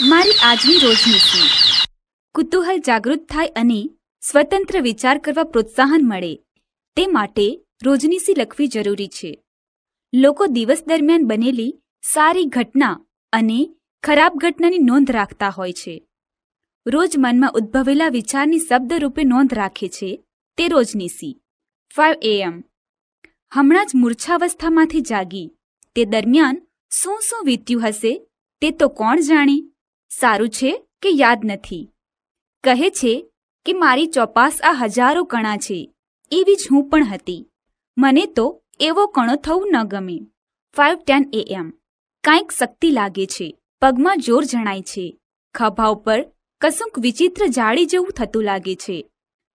મારી આજની રોજની કુતૂહલ જાગૃત થાય અને સ્વતંત્ર વિચાર કરવા પ્રોત્સાહન મળે તે માટે રોજની લખવી જરૂરી છે લોકો દિવસ દરમિયાન બનેલી સારી ઘટના અને ખરાબ ઘટનાની નોંધ રાખતા હોય છે રોજ મનમાં ઉદ્ભવેલા વિચારની શબ્દરૂપે નોંધ રાખે છે તે રોજની સી ફાઇવ એએમ હમણાં જ મૂર્છાવસ્થામાંથી જાગી તે દરમિયાન શું શું વીત્યું હશે તે તો કોણ જાણે સારું છે કે યાદ નથી કહે છે કે મારી ચોપાસ આ હજારો કણા છે એવી જ હું પણ હતી મને તો એવો કણો થવું ન ગમે ફાઇવ ટેન એએમ કાંઈક શક્તિ લાગે છે પગમાં જોર જણાય છે ખભા ઉપર કશુંક વિચિત્ર જાળી જેવું થતું લાગે છે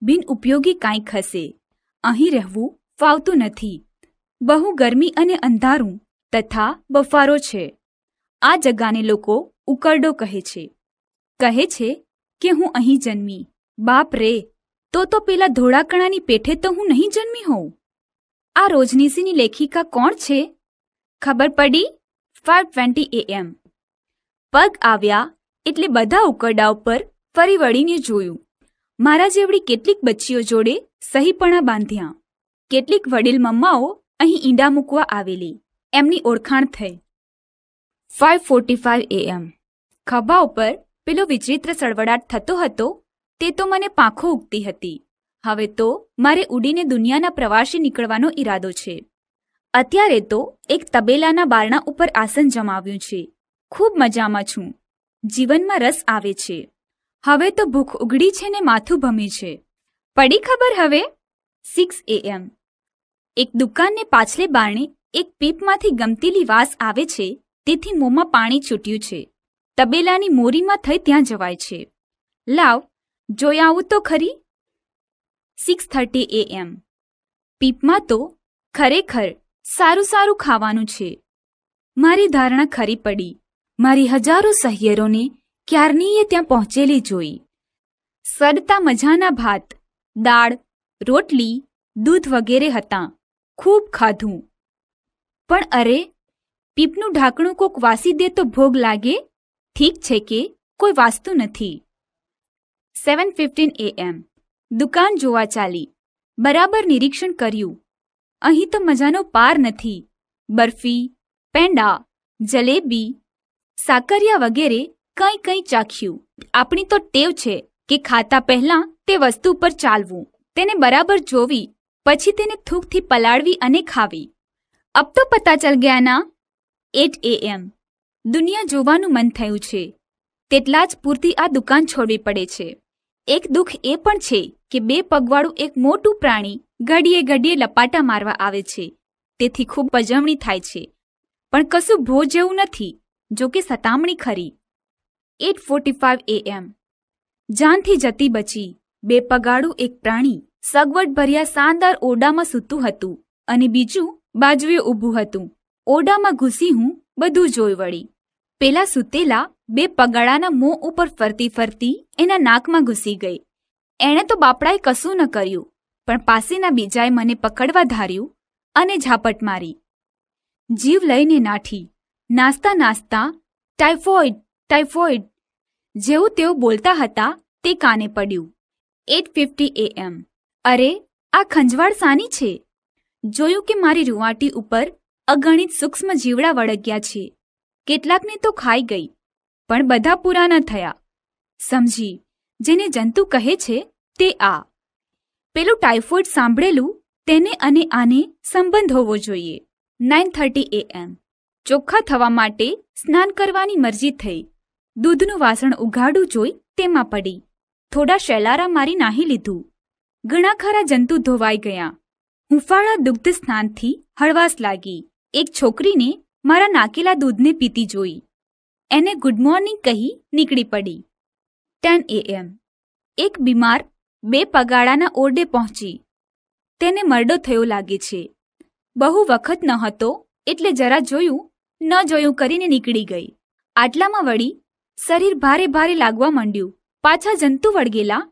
બિન ઉપયોગી કાંઈક હશે અહીં રહેવું ફાવતું નથી બહુ ગરમી અને અંધારું તથા બફારો છે આ જગાને લોકો ઉકરડો કહે છે કહે છે કે હું અહીં જન્મી બાપ રે તો તો પેલા ધોળાકણાની પેઠે તો હું નહીં જન્મી હોઉં આ રોજનીસીની લેખિકા કોણ છે ખબર પડી ફાઇવ ટ્વેન્ટી એએમ પગ આવ્યા એટલે બધા ઉકરડા ઉપર ફરી વળીને જોયું મારા જેવડી કેટલીક બચ્ચીઓ જોડે સહીપણા બાંધ્યા કેટલીક વડીલ મમ્માઓ અહીં ઈંડા મૂકવા આવેલી એમની ઓળખાણ થઈ ફાઇવ ફોર્ટી ફાઇવ એએમ ખભા ઉપર પેલો વિચિત્ર સળવડાટ થતો હતો તે તો મને પાંખો ઉગતી હતી હવે તો મારે ઉડીને દુનિયાના પ્રવાસી નીકળવાનો ઈરાદો છે અત્યારે તો એક તબેલાના બારણા ઉપર આસન જમાવ્યું છે ખૂબ મજામાં છું જીવનમાં રસ આવે છે હવે તો ભૂખ ઉગડી છે ને માથું ભમી છે પડી ખબર હવે સિક્સ એએમ એક દુકાનને પાછલે બારણે એક પીપમાંથી ગમતીલી વાસ આવે છે તેથી મોંમાં પાણી છૂટ્યું છે તબેલાની મોરીમાં થઈ ત્યાં જવાય છે લાવ જોઈ આવું તો ખરી સિક્સ થર્ટી એ એમ પીપમાં તો ખરેખર સારું સારું ખાવાનું છે મારી ધારણા ખરી પડી મારી હજારો સહિયરોને ક્યારનીએ ત્યાં પહોંચેલી જોઈ સડતા મજાના ભાત દાળ રોટલી દૂધ વગેરે હતા ખૂબ ખાધું પણ અરે પીપનું ઢાંકણું કોક વાસી દે તો ભોગ લાગે ઠીક છે કે કોઈ વાસ્તુ નથી સેવન ફિફ્ટીન એએમ દુકાન જોવા ચાલી બરાબર નિરીક્ષણ કર્યું અહીં તો મજાનો પાર નથી બરફી પેંડા જલેબી સાકરિયા વગેરે કંઈ કંઈ ચાખ્યું આપણી તો ટેવ છે કે ખાતા પહેલાં તે વસ્તુ પર ચાલવું તેને બરાબર જોવી પછી તેને થૂકથી પલાળવી અને ખાવી અબ તો પતા ચલ ગયા ના એટ એએમ દુનિયા જોવાનું મન થયું છે તેટલા જ પૂરતી આ દુકાન છોડવી પડે છે એક દુઃખ એ પણ છે કે બે પગવાળું એક મોટું પ્રાણી ઘડીએ ઘડીએ લપાટા મારવા આવે છે તેથી ખૂબ પજવણી થાય છે પણ કશું ભો જેવું નથી જો કે સતામણી ખરી એટ ફોર્ટી ફાઇવ એએમ જાનથી જતી બચી બે પગાડું એક પ્રાણી સગવડ ભર્યા શાનદાર ઓરડામાં સૂતું હતું અને બીજું બાજુએ ઊભું હતું ઓરડામાં ઘૂસી હું બધું જોઈ વળી પેલા સૂતેલા બે પગાળાના મોં ઉપર ફરતી ફરતી એના નાકમાં ઘૂસી ગઈ એણે તો બાપડાએ કશું ન કર્યું પણ પાસેના બીજાએ મને પકડવા ધાર્યું અને ઝાપટ મારી જીવ લઈને નાઠી નાસ્તા નાસ્તા ટાઇફોઇડ ટાઇફોઇડ જેવું તેઓ બોલતા હતા તે કાને પડ્યું એટ ફિફ્ટી એએમ અરે આ ખંજવાળ સાની છે જોયું કે મારી રૂવાટી ઉપર અગણિત સૂક્ષ્મ જીવડા વળગ્યા છે કેટલાકને તો ખાઈ ગઈ પણ બધા પુરાના થયા સમજી જેને જંતુ કહે છે તે આ પેલું ટાઈફોઇડ સાંભળેલું તેને અને આને સંબંધ હોવો જોઈએ નાઇન થર્ટી એએમ ચોખ્ખા થવા માટે સ્નાન કરવાની મરજી થઈ દૂધનું વાસણ ઉઘાડું જોઈ તેમાં પડી થોડા શેલારા મારી નાહી લીધું ઘણા ખરા જંતુ ધોવાઈ ગયા હુંફાળા દુગ્ધ સ્નાનથી હળવાશ લાગી એક છોકરીને મારા નાકેલા દૂધને પીતી જોઈ એને ગુડ મોર્નિંગ કહી નીકળી પડી ટેન એએમ એક બીમાર બે પગાળાના ઓરડે પહોંચી તેને મરડો થયો લાગે છે બહુ વખત ન હતો એટલે જરા જોયું ન જોયું કરીને નીકળી ગઈ આટલામાં વળી શરીર ભારે ભારે લાગવા માંડ્યું પાછા જંતુ વળગેલા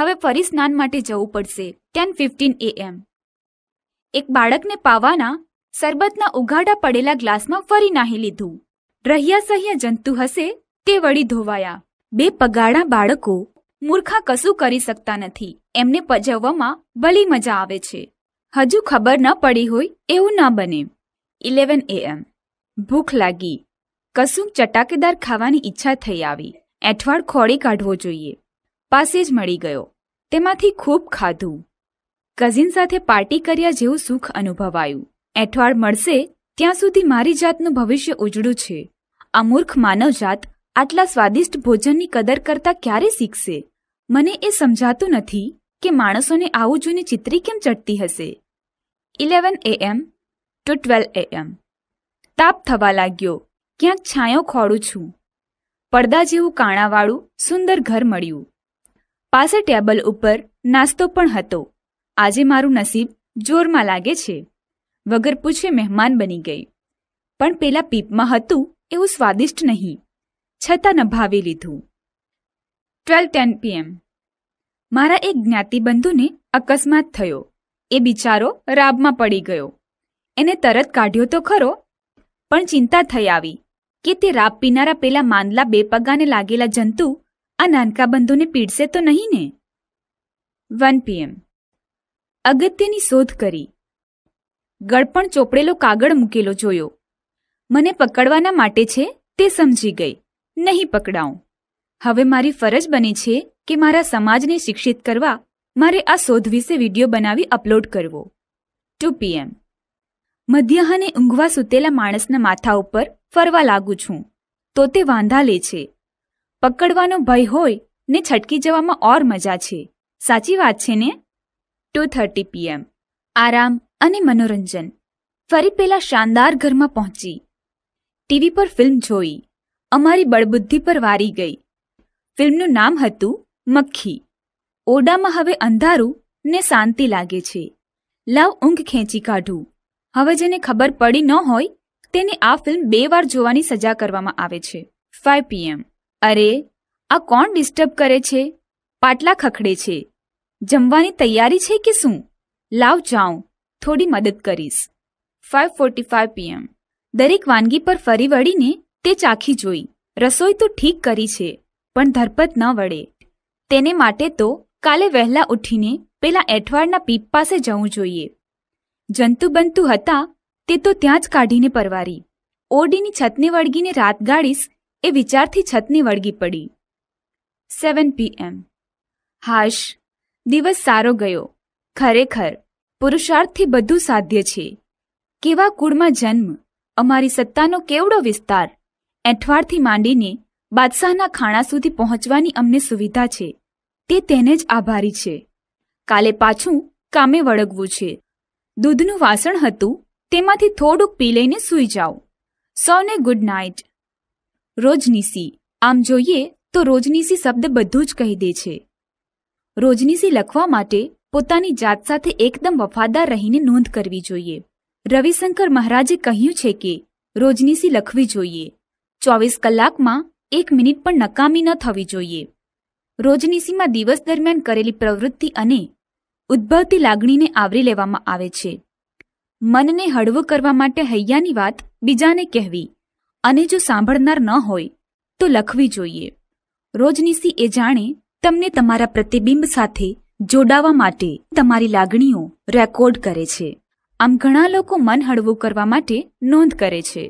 હવે ફરી સ્નાન માટે જવું પડશે ટેન ફિફ્ટીન એએમ એક બાળકને પાવાના સરબતના ઉઘાડા પડેલા ગ્લાસમાં ફરી નાહી લીધું રહ્યા સહ્ય જંતુ હશે તે વળી ધોવાયા બે પગાડા બાળકો મૂર્ખા કશું કરી શકતા નથી એમને પજવવામાં ભલી મજા આવે છે હજુ ખબર ન પડી હોય એવું ના બને ઇલેવન એએમ ભૂખ લાગી કશું ચટાકેદાર ખાવાની ઈચ્છા થઈ આવી એઠવાડ ખોળી કાઢવો જોઈએ પાસે જ મળી ગયો તેમાંથી ખૂબ ખાધું કઝિન સાથે પાર્ટી કર્યા જેવું સુખ અનુભવાયું એઠવાડ મળશે ત્યાં સુધી મારી જાતનું ભવિષ્ય ઉજળું છે આ મૂર્ખ માનવજાત આટલા સ્વાદિષ્ટ ભોજનની કદર કરતા ક્યારે શીખશે મને એ સમજાતું નથી કે માણસોને આવું જોઈને ચિત્રી કેમ ચડતી હશે eleven AM to twelve AM તાપ થવા લાગ્યો ક્યાંક છાંયો ખોડું છું પડદા જેવું કાણાવાળું સુંદર ઘર મળ્યું પાસે ટેબલ ઉપર નાસ્તો પણ હતો આજે મારું નસીબ જોરમાં લાગે છે વગર પૂછે મહેમાન બની ગઈ પણ પેલા પીપમાં હતું એવું સ્વાદિષ્ટ નહીં છતાં નભાવી લીધું ટ્વેલ્વ ટેન પીએમ મારા એક જ્ઞાતિબંધુને અકસ્માત થયો એ બિચારો રાબમાં પડી ગયો એને તરત કાઢ્યો તો ખરો પણ ચિંતા થઈ આવી કે તે રાબ પીનારા પેલા માંદલા બે પગાને લાગેલા જંતુ આ નાનકા બંધુને પીડશે તો નહીં ને વન પીએમ અગત્યની શોધ કરી ગળપણ ચોપડેલો કાગળ મૂકેલો જોયો મને પકડવાના માટે છે તે સમજી ગઈ નહીં પકડાઉં હવે મારી ફરજ બની છે કે મારા સમાજને શિક્ષિત કરવા મારે આ શોધ વિશે વિડીયો બનાવી અપલોડ કરવો ટુ પીએમ મધ્યાહને ઊંઘવા સૂતેલા માણસના માથા ઉપર ફરવા લાગુ છું તો તે વાંધા લે છે પકડવાનો ભય હોય ને છટકી જવામાં ઓર મજા છે સાચી વાત છે ને ટુ થર્ટી પીએમ આરામ અને મનોરંજન ફરી પેલા શાનદાર ઘરમાં પહોંચી ટીવી પર ફિલ્મ જોઈ અમારી બળબુદ્ધિ પર વારી ગઈ ફિલ્મનું નામ હતું મક્ખી ઓરડામાં હવે અંધારું ને શાંતિ લાગે છે લાવ ઊંઘ ખેંચી કાઢું હવે જેને ખબર પડી ન હોય તેને આ ફિલ્મ બે વાર જોવાની સજા કરવામાં આવે છે ફાઈવ પીએમ અરે આ કોણ ડિસ્ટર્બ કરે છે પાટલા ખખડે છે જમવાની તૈયારી છે કે શું લાવ જાઉં થોડી મદદ કરીશ ફાઇવ ફોર્ટી ફાઇવ પીએમ દરેક વાનગી પર ફરી વળીને તે ચાખી જોઈ રસોઈ તો ઠીક કરી છે પણ ધરપત ન વળે તેને માટે તો કાલે વહેલા ઉઠીને પેલા એઠવાડના પીપ પાસે જવું જોઈએ જંતુબંતુ હતા તે તો ત્યાં જ કાઢીને પરવારી ઓરડીની છતને વળગીને રાત ગાળીશ એ વિચારથી છતને વળગી પડી સેવન પીએમ હાશ દિવસ સારો ગયો ખરેખર પુરુષાર્થથી બધું સાધ્ય છે કેવા કુળમાં જન્મ અમારી સત્તાનો કેવડો વિસ્તાર એઠવાડથી માંડીને બાદશાહના ખાણા સુધી પહોંચવાની અમને સુવિધા છે તે તેને જ આભારી છે કાલે પાછું કામે વળગવું છે દૂધનું વાસણ હતું તેમાંથી થોડુંક પી લઈને સૂઈ જાઓ સૌને ગુડ નાઇટ રોજનીસી આમ જોઈએ તો રોજનીસી શબ્દ બધું જ કહી દે છે રોજનીસી લખવા માટે પોતાની જાત સાથે એકદમ વફાદાર રહીને નોંધ કરવી જોઈએ રવિશંકર મહારાજે કહ્યું છે કે રોજનીસી લખવી જોઈએ ચોવીસ કલાકમાં એક મિનિટ પણ નકામી ન થવી જોઈએ રોજનીસીમાં દિવસ દરમિયાન કરેલી પ્રવૃત્તિ અને ઉદ્ભવતી લાગણીને આવરી લેવામાં આવે છે મનને હળવું કરવા માટે હૈયાની વાત બીજાને કહેવી અને જો સાંભળનાર ન હોય તો લખવી જોઈએ રોજનીસી એ જાણે તમને તમારા પ્રતિબિંબ સાથે જોડાવા માટે તમારી લાગણીઓ રેકોર્ડ કરે છે આમ ઘણા લોકો મન હળવું કરવા માટે નોંધ કરે છે